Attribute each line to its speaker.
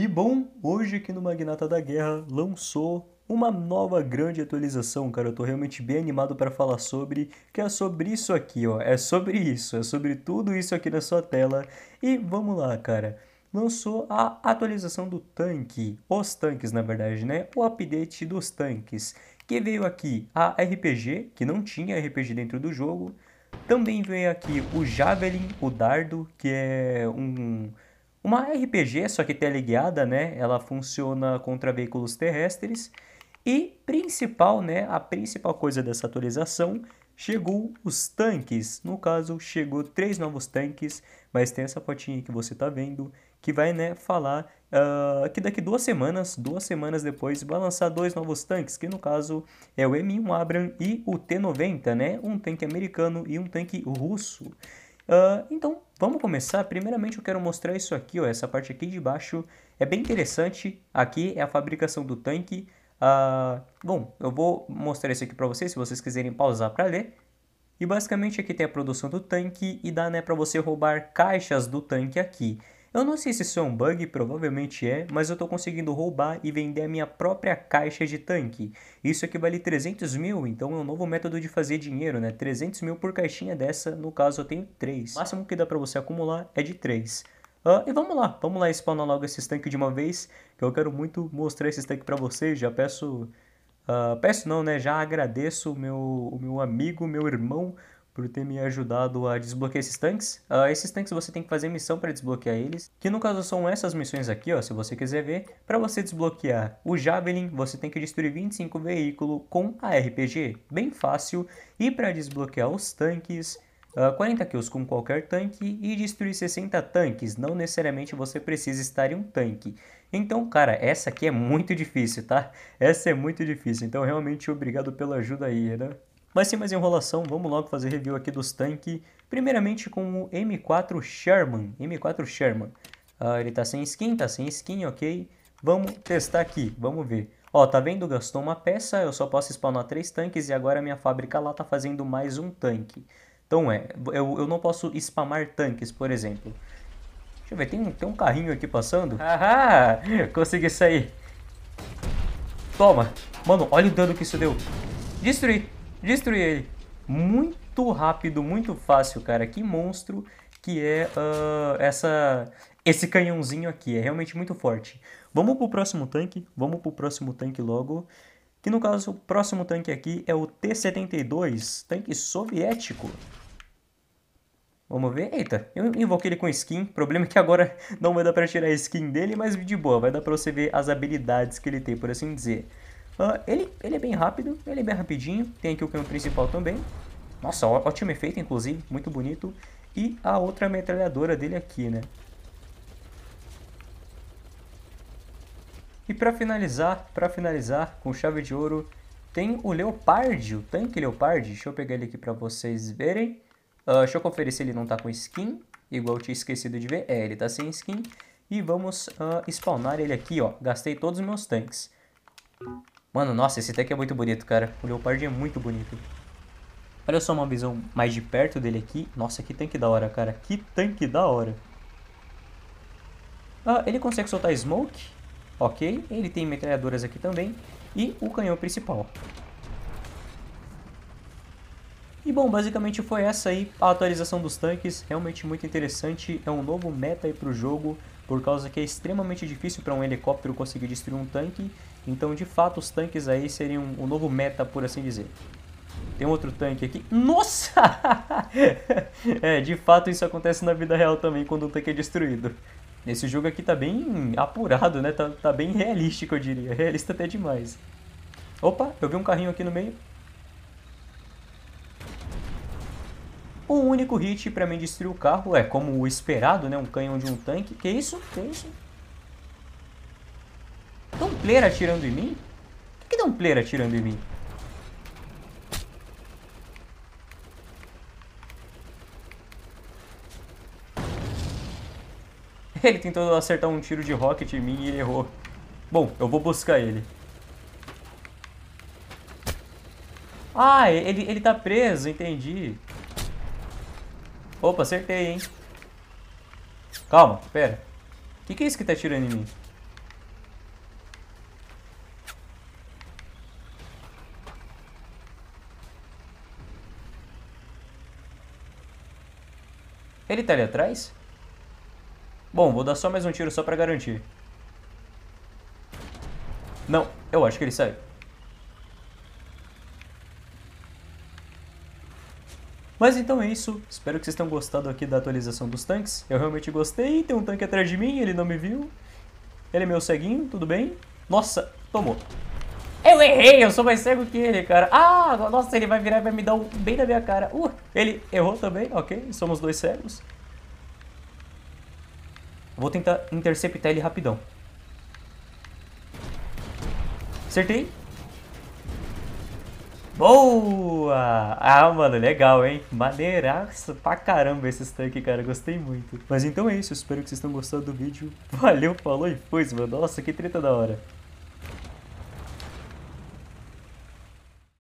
Speaker 1: E bom, hoje aqui no Magnata da Guerra lançou uma nova grande atualização, cara. Eu tô realmente bem animado para falar sobre, que é sobre isso aqui, ó. É sobre isso, é sobre tudo isso aqui na sua tela. E vamos lá, cara. Lançou a atualização do tanque, os tanques, na verdade, né? O update dos tanques, que veio aqui a RPG, que não tinha RPG dentro do jogo. Também veio aqui o Javelin, o dardo, que é um uma RPG, só que teleguiada, né? Ela funciona contra veículos terrestres. E principal, né? A principal coisa dessa atualização chegou os tanques. No caso, chegou três novos tanques, mas tem essa fotinha que você tá vendo, que vai, né, falar uh, que daqui duas semanas, duas semanas depois, vai lançar dois novos tanques, que no caso é o M1 Abram e o T90, né? Um tanque americano e um tanque russo. Ah, então, vamos começar. Primeiramente, eu quero mostrar isso aqui, ó, essa parte aqui de baixo. É bem interessante. Aqui é a fabricação do tanque. Uh, bom, eu vou mostrar isso aqui para vocês, se vocês quiserem pausar para ler. E basicamente aqui tem a produção do tanque e dá né, para você roubar caixas do tanque aqui. Eu não sei se isso é um bug, provavelmente é, mas eu estou conseguindo roubar e vender a minha própria caixa de tanque. Isso aqui vale 300 mil, então é um novo método de fazer dinheiro, né? 300 mil por caixinha dessa, no caso eu tenho 3. O máximo que dá para você acumular é de 3. Uh, ah, e vamos lá, vamos lá spawnar logo esses tanques de uma vez, que eu quero muito mostrar esses tanques para vocês, já peço... Uh, peço não, né? Já agradeço o meu, o meu amigo, meu irmão, por ter me ajudado a desbloquear esses tanques. Uh, esses tanques você tem que fazer missão para desbloquear eles, que no caso são essas missões aqui, ó, se você quiser ver. Para você desbloquear o Javelin, você tem que destruir 25 veículos com a RPG, bem fácil. E para desbloquear os tanques, uh, ah, 40 kills com qualquer tanque e destruir 60 tanques, não necessariamente você precisa estar em um tanque. Então, cara, essa aqui é muito difícil, tá? Essa é muito difícil, então realmente obrigado pela ajuda aí, né? Mas sem mais enrolação, vamos logo fazer review aqui dos tanques. Primeiramente com o M4 Sherman. M4 Sherman. Uh, ele tá sem skin, tá sem skin, ok. Vamos testar aqui, vamos ver. Ó, tá vendo? Gastou uma peça, eu só posso spawnar três tanques e agora minha fábrica lá tá fazendo mais um tanque. Então é, eu, eu não posso spamar tanques, por exemplo. Deixa eu ver, tem, tem um carrinho aqui passando. Ahá! Consegui sair. Toma! Mano, olha o dano que isso deu. Destruir! destruir ele. Muito rápido, muito fácil, cara. Que monstro que é uh, essa, esse canhãozinho aqui. É realmente muito forte. Vamos pro próximo tanque. Vamos pro próximo tanque logo. Que no caso, o próximo tanque aqui é o T-72, tanque soviético. Vamos ver. Eita, eu invoquei ele com skin. Problema é que agora não vai dar pra tirar a skin dele, mas de boa, vai dar pra você ver as habilidades que ele tem, por assim dizer. Uh, ele, ele é bem rápido, ele é bem rapidinho. Tem aqui o canhão principal também. Nossa, ó, ótimo efeito, inclusive. Muito bonito. E a outra metralhadora dele aqui, né? E para finalizar, para finalizar com chave de ouro, tem o leopardo, o tanque leopardo. Deixa eu pegar ele aqui para vocês verem. Uh, deixa eu conferir se ele não tá com skin, igual eu tinha esquecido de ver. É, ele tá sem skin. E vamos uh, spawnar ele aqui, ó. Gastei todos os meus tanques. Mano, nossa, esse deck é muito bonito, cara. O Leopard é muito bonito. Olha só uma visão mais de perto dele aqui. Nossa, que tanque da hora, cara. Que tanque da hora. Ah, ele consegue soltar smoke. Ok. Ele tem metralhadoras aqui também. E o canhão principal. E bom, basicamente foi essa aí a atualização dos tanques, realmente muito interessante, é um novo meta aí pro jogo, por causa que é extremamente difícil para um helicóptero conseguir destruir um tanque, então de fato os tanques aí seriam o um novo meta, por assim dizer. Tem outro tanque aqui. Nossa! é, de fato isso acontece na vida real também quando um tanque é destruído. Esse jogo aqui tá bem apurado, né? Tá, tá bem realístico, eu diria. Realista até demais. Opa, eu vi um carrinho aqui no meio. O único hit para mim destruir o carro é como o esperado, né? Um canhão de um tanque. Que isso? Que isso? Tem um player atirando em mim? Por que tem um player atirando em mim? Ele tentou acertar um tiro de rocket em mim e ele errou. Bom, eu vou buscar ele. Ah, ele, ele tá preso, entendi. Opa, acertei, hein? Calma, pera. O que, que é isso que tá atirando em mim? Ele tá ali atrás? Bom, vou dar só mais um tiro só pra garantir. Não, eu acho que ele saiu. Mas então é isso. Espero que vocês tenham gostado aqui da atualização dos tanques. Eu realmente gostei. Tem um tanque atrás de mim, ele não me viu. Ele é meu ceguinho, tudo bem? Nossa, tomou. Eu errei, eu sou mais cego que ele, cara. Ah, nossa, ele vai virar e vai me dar um bem na minha cara. Uh, ele errou também, ok. Somos dois cegos. Vou tentar interceptar ele rapidão. Acertei. Boa! Ah, mano, legal, hein? Maneiraço pra caramba esse tanque, cara. Gostei muito. Mas então é isso. Espero que vocês tenham gostado do vídeo. Valeu, falou e foi, mano. Nossa, que treta da hora.